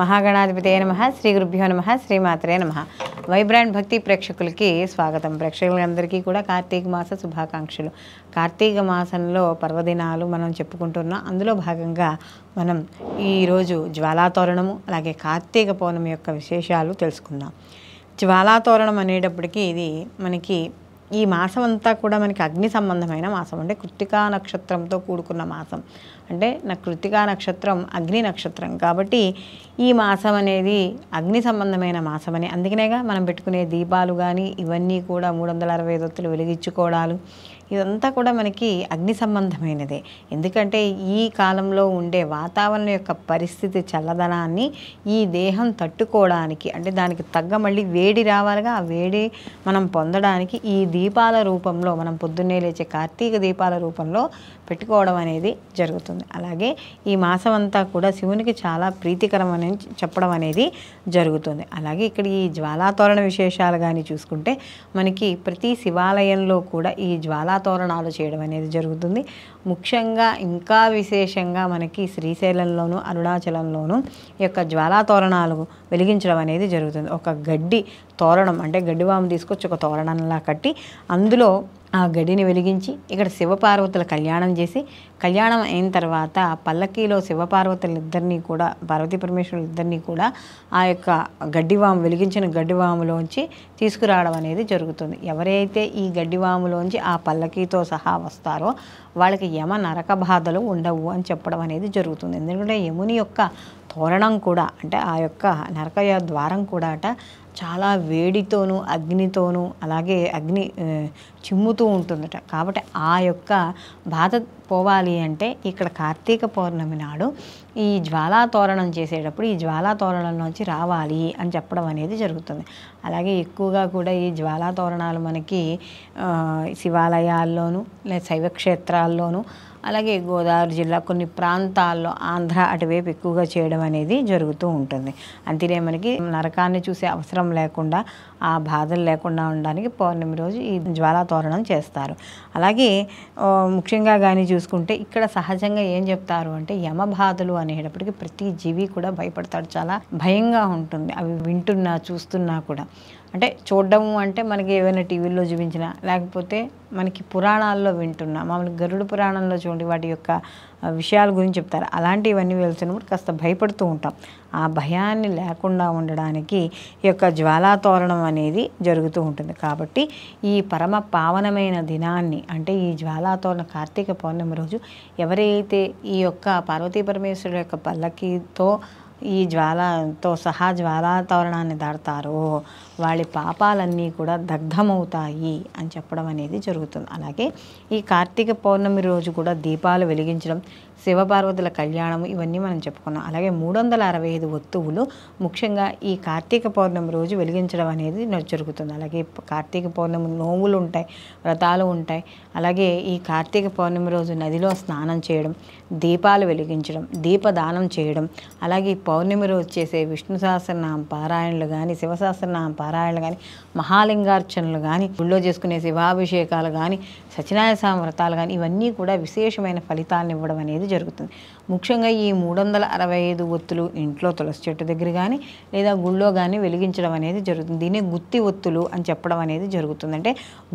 మహాగణాధిపతి నమ శ్రీ గురుభ్యో నమ శ్రీమాత్రే నమ వైబ్రాండ్ భక్తి ప్రేక్షకులకి స్వాగతం ప్రేక్షకులందరికీ కూడా కార్తీక మాస శుభాకాంక్షలు కార్తీక మాసంలో పర్వదినాలు మనం చెప్పుకుంటున్నాం అందులో భాగంగా మనం ఈరోజు జ్వాలాతోరణము అలాగే కార్తీక పౌర్ణమి యొక్క విశేషాలు తెలుసుకుందాం జ్వాలాతోరణం అనేటప్పటికీ ఇది మనకి ఈ మాసం అంతా కూడా మనకి అగ్ని సంబంధమైన మాసం అంటే కృత్తికా నక్షత్రంతో కూడుకున్న మాసం అంటే నా కృత్తికా నక్షత్రం అగ్ని నక్షత్రం కాబట్టి ఈ మాసం అనేది అగ్ని సంబంధమైన మాసం అని అందుకనేగా మనం పెట్టుకునే దీపాలు కానీ ఇవన్నీ కూడా మూడు వందల అరవై దొత్తులు వెలిగించుకోవడాలు ఇదంతా కూడా మనకి అగ్ని సంబంధమైనదే ఎందుకంటే ఈ కాలంలో ఉండే వాతావరణం యొక్క పరిస్థితి చల్లదనాన్ని ఈ దేహం తట్టుకోవడానికి అంటే దానికి తగ్గ మళ్ళీ వేడి రావాలిగా ఆ వేడి మనం పొందడానికి ఈ దీపాల రూపంలో మనం పొద్దున్నే లేచే కార్తీక దీపాల రూపంలో పెట్టుకోవడం అనేది జరుగుతుంది అలాగే ఈ మాసం అంతా కూడా శివునికి చాలా ప్రీతికరం చెప్పడం అనేది జరుగుతుంది అలాగే ఇక్కడ ఈ జ్వాలాతోరణ విశేషాలు కానీ చూసుకుంటే మనకి ప్రతి శివాలయంలో కూడా ఈ జ్వాలాతోరణాలు చేయడం అనేది జరుగుతుంది ముఖ్యంగా ఇంకా విశేషంగా మనకి శ్రీశైలంలోను అరుణాచలంలోను ఈ యొక్క జ్వాలాతోరణాలు వెలిగించడం అనేది జరుగుతుంది ఒక గడ్డి తోరణం అంటే గడ్డివాము తీసుకొచ్చి ఒక తోరణంలా కట్టి అందులో ఆ గడిని వెలిగించి ఇక్కడ శివపార్వతుల కళ్యాణం చేసి కళ్యాణం అయిన తర్వాత పల్లకీలో శివపార్వతులు ఇద్దరినీ కూడా పార్వతీ పరమేశ్వరులు ఇద్దరినీ కూడా ఆ యొక్క గడ్డివాము వెలిగించిన గడ్డివాములోంచి తీసుకురావడం అనేది జరుగుతుంది ఎవరైతే ఈ గడ్డివాములోంచి ఆ పల్లకీతో సహా వస్తారో వాళ్ళకి యమ నరక బాధలు ఉండవు అని చెప్పడం అనేది జరుగుతుంది ఎందుకంటే యముని యొక్క తోరణం కూడా అంటే ఆ యొక్క నరక ద్వారం కూడా అట చాలా వేడితోనూ అగ్నితోనూ అలాగే అగ్ని చిమ్ముతూ మారుతూ ఉంటుందట కాబట్టి ఆ యొక్క బాధ పోవాలి అంటే ఇక్కడ కార్తీక పౌర్ణమి నాడు ఈ జ్వాలా తోరణం చేసేటప్పుడు ఈ జ్వాలా తోరణంలోంచి రావాలి అని చెప్పడం అనేది జరుగుతుంది అలాగే ఎక్కువగా కూడా ఈ జ్వాలా తోరణాలు మనకి శివాలయాల్లోనూ లేదా శైవక్షేత్రాల్లోనూ అలాగే గోదావరి జిల్లా కొన్ని ప్రాంతాల్లో ఆంధ్ర అటువైపు ఎక్కువగా చేయడం అనేది జరుగుతూ ఉంటుంది అంతేనే మనకి నరకాన్ని చూసే అవసరం లేకుండా ఆ బాధలు లేకుండా ఉండడానికి పౌర్ణమి రోజు ఈ జ్వాలా తోరణం చేస్తారు అలాగే ముఖ్యంగా కానీ చూసుకుంటే ఇక్కడ సహజంగా ఏం చెప్తారు అంటే యమ బాధలు అనేటప్పటికి ప్రతి జీవి కూడా భయపడతాడు చాలా భయంగా ఉంటుంది అవి వింటున్నా చూస్తున్నా కూడా అంటే చూడడం అంటే మనకి ఏవైనా టీవీల్లో చూపించిన లేకపోతే మనకి పురాణాల్లో వింటున్నా మామూలు గరుడు పురాణంలో చూడండి వాటి యొక్క విషయాల గురించి చెప్తారు అలాంటివన్నీ వెళ్తున్నప్పుడు కాస్త భయపడుతూ ఉంటాం ఆ భయాన్ని లేకుండా ఉండడానికి ఈ యొక్క జ్వాలాతోరణం అనేది జరుగుతూ ఉంటుంది కాబట్టి ఈ పరమ పావనమైన దినాన్ని అంటే ఈ జ్వాలాతోరణ కార్తీక పౌర్ణమి రోజు ఎవరైతే ఈ యొక్క పార్వతీ పరమేశ్వరుడు యొక్క పల్లకితో ఈ జ్వాలతో సహా జ్వాలాతోరణాన్ని దాడతారు వాళ్ళ పాపాలన్నీ కూడా దగ్ధమవుతాయి అని చెప్పడం అనేది జరుగుతుంది అలాగే ఈ కార్తీక పౌర్ణమి రోజు కూడా దీపాలు వెలిగించడం శివపార్వతుల కళ్యాణం ఇవన్నీ మనం చెప్పుకున్నాం అలాగే మూడు వందల అరవై ఐదు వత్తువులు ముఖ్యంగా ఈ కార్తీక పౌర్ణమి రోజు వెలిగించడం అనేది జరుగుతుంది అలాగే కార్తీక పౌర్ణమి నోవులు ఉంటాయి వ్రతాలు ఉంటాయి అలాగే ఈ కార్తీక పౌర్ణమి రోజు నదిలో స్నానం చేయడం దీపాలు వెలిగించడం దీపదానం చేయడం అలాగే పౌర్ణమి రోజు చేసే విష్ణు సహస్రనామ పారాయణలు కానీ శివ సహస్రనామ పారాయణలు కానీ మహాలింగార్చనలు కానీ గుళ్ళో చేసుకునే శివాభిషేకాలు కానీ సత్యనారాయణ స్వామి వ్రతాలు కానీ ఇవన్నీ కూడా విశేషమైన ఫలితాలను ఇవ్వడం అనేది జరుగుతుంది ముఖ్యంగా ఈ మూడు వందల అరవై ఐదు ఒత్తులు ఇంట్లో తులసి చెట్టు దగ్గర కానీ లేదా గుళ్ళో కానీ వెలిగించడం అనేది జరుగుతుంది దీని గుత్తి ఒత్తులు అని చెప్పడం అనేది జరుగుతుంది అంటే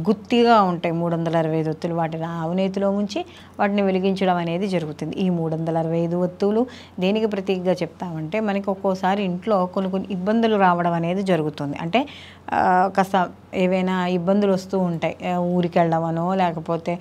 గుత్తిగా ఉంటాయి మూడు వందల అరవై ఐదు ఒత్తులు వాటిని ఆవునేతిలో ఉంచి వాటిని వెలిగించడం అనేది జరుగుతుంది ఈ మూడు వందల అరవై ఐదు ఒత్తులు దేనికి ప్రతీకగా చెప్తాం అంటే మనకి ఒక్కోసారి ఇంట్లో కొన్ని కొన్ని ఇబ్బందులు రావడం అనేది జరుగుతుంది అంటే కాస్త ఏవైనా ఇబ్బందులు వస్తూ ఉంటాయి ఊరికి వెళ్ళడమనో లేకపోతే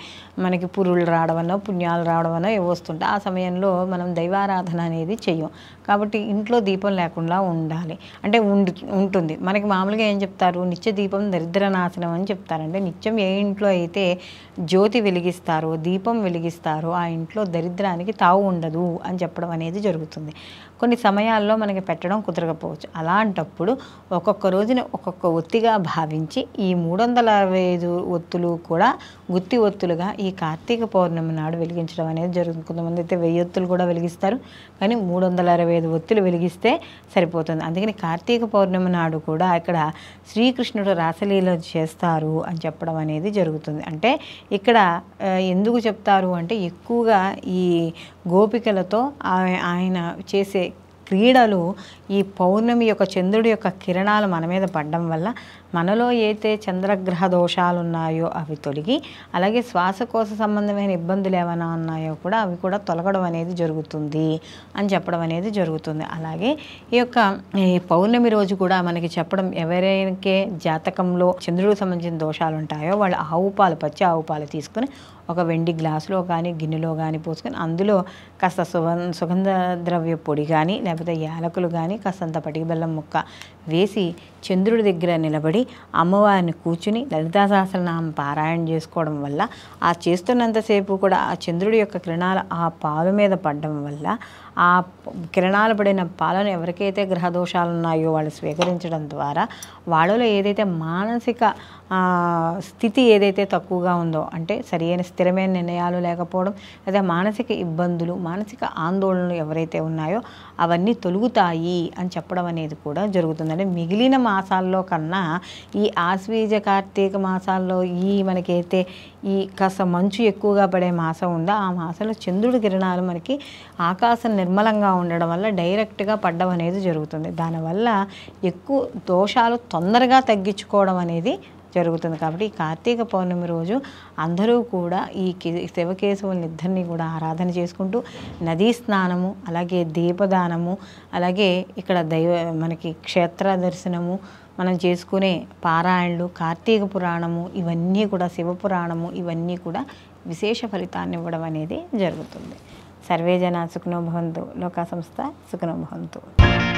మనకి పురుళ్ళు రావడమనో పుణ్యాలు రావడమనో ఏవో వస్తుంటాయి ఆ సమయంలో మనం దైవారాధన అనేది చెయ్యం కాబట్టి ఇంట్లో దీపం లేకుండా ఉండాలి అంటే ఉండు ఉంటుంది మనకి మామూలుగా ఏం చెప్తారు నిత్య దీపం దరిద్ర నాశనం అని చెప్తారంటే నిత్యం ఏ ఇంట్లో అయితే జ్యోతి వెలిగిస్తారో దీపం వెలిగిస్తారో ఆ ఇంట్లో దరిద్రానికి తావు ఉండదు అని చెప్పడం అనేది జరుగుతుంది కొన్ని సమయాల్లో మనకి పెట్టడం కుదరకపోవచ్చు అలాంటప్పుడు ఒక్కొక్క రోజుని ఒక్కొక్క ఒత్తిగా భావించి ఈ మూడు వందల అరవై ఐదు ఒత్తులు కూడా గుత్తి ఒత్తులుగా ఈ కార్తీక పౌర్ణమి నాడు వెలిగించడం అనేది జరుగుతుంది కొంతమంది అయితే వెయ్యి ఒత్తులు కూడా వెలిగిస్తారు కానీ మూడు వందల అరవై ఐదు ఒత్తులు వెలిగిస్తే సరిపోతుంది అందుకని కార్తీక పౌర్ణమి నాడు కూడా ఇక్కడ శ్రీకృష్ణుడు రాసలీల చేస్తారు అని చెప్పడం అనేది జరుగుతుంది అంటే ఇక్కడ ఎందుకు చెప్తారు అంటే ఎక్కువగా ఈ గోపికలతో ఆయన చేసే క్రీడలు ఈ పౌర్ణమి యొక్క చంద్రుడి యొక్క కిరణాలు మన మీద పడడం వల్ల మనలో ఏతే చంద్రగ్రహ దోషాలు ఉన్నాయో అవి తొలగి అలాగే శ్వాసకోశ సంబంధమైన ఇబ్బందులు ఏమైనా ఉన్నాయో కూడా అవి కూడా తొలగడం అనేది జరుగుతుంది అని చెప్పడం అనేది జరుగుతుంది అలాగే ఈ యొక్క ఈ పౌర్ణమి రోజు కూడా మనకి చెప్పడం ఎవరైనాకే జాతకంలో చంద్రుడికి సంబంధించిన దోషాలు ఉంటాయో వాళ్ళు ఆవు పాలు పచ్చి ఆవు పాలు తీసుకుని ఒక వెండి గ్లాసులో కానీ గిన్నెలో కానీ పోసుకొని అందులో కాస్త సుగంధ సుగంధ ద్రవ్య పొడి కానీ లేకపోతే యాలకులు కానీ కాస్తంత పటికి బెల్లం ముక్క వేసి చంద్రుడి దగ్గర నిలబడి అమ్మవారిని కూర్చుని లలితా సహస్రనామం పారాయణ చేసుకోవడం వల్ల ఆ చేస్తున్నంతసేపు కూడా ఆ చంద్రుడి యొక్క కిరణాలు ఆ పాలు మీద పడడం వల్ల ఆ కిరణాలు పడిన పాలను ఎవరికైతే గ్రహదోషాలు ఉన్నాయో వాళ్ళు స్వీకరించడం ద్వారా వాళ్ళలో ఏదైతే మానసిక స్థితి ఏదైతే తక్కువగా ఉందో అంటే సరియైన స్థిరమైన నిర్ణయాలు లేకపోవడం లేదా మానసిక ఇబ్బందులు మానసిక ఆందోళనలు ఎవరైతే ఉన్నాయో అవన్నీ తొలుగుతాయి అని చెప్పడం అనేది కూడా జరుగుతుంది మిగిలిన మాసాల్లో కన్నా ఈ ఆశ్వీజ కార్తీక మాసాల్లో ఈ మనకైతే ఈ కాస్త మంచు ఎక్కువగా పడే మాసం ఉందో ఆ మాసంలో చంద్రుడి కిరణాలు మనకి ఆకాశం నిర్మలంగా ఉండడం వల్ల డైరెక్ట్గా పడ్డం అనేది జరుగుతుంది దానివల్ల ఎక్కువ దోషాలు తొందరగా తగ్గించుకోవడం అనేది జరుగుతుంది కాబట్టి ఈ కార్తీక పౌర్ణమి రోజు అందరూ కూడా ఈ శివకేశవుని ఇద్దరిని కూడా ఆరాధన చేసుకుంటూ నదీ స్నానము అలాగే దీపదానము అలాగే ఇక్కడ దైవ మనకి క్షేత్ర దర్శనము మనం చేసుకునే పారాయణలు కార్తీక పురాణము ఇవన్నీ కూడా శివపురాణము ఇవన్నీ కూడా విశేష ఫలితాన్ని ఇవ్వడం అనేది జరుగుతుంది సర్వే జనా సుఖనోభవంతు లోకా సంస్థ సుఖనోభవంతు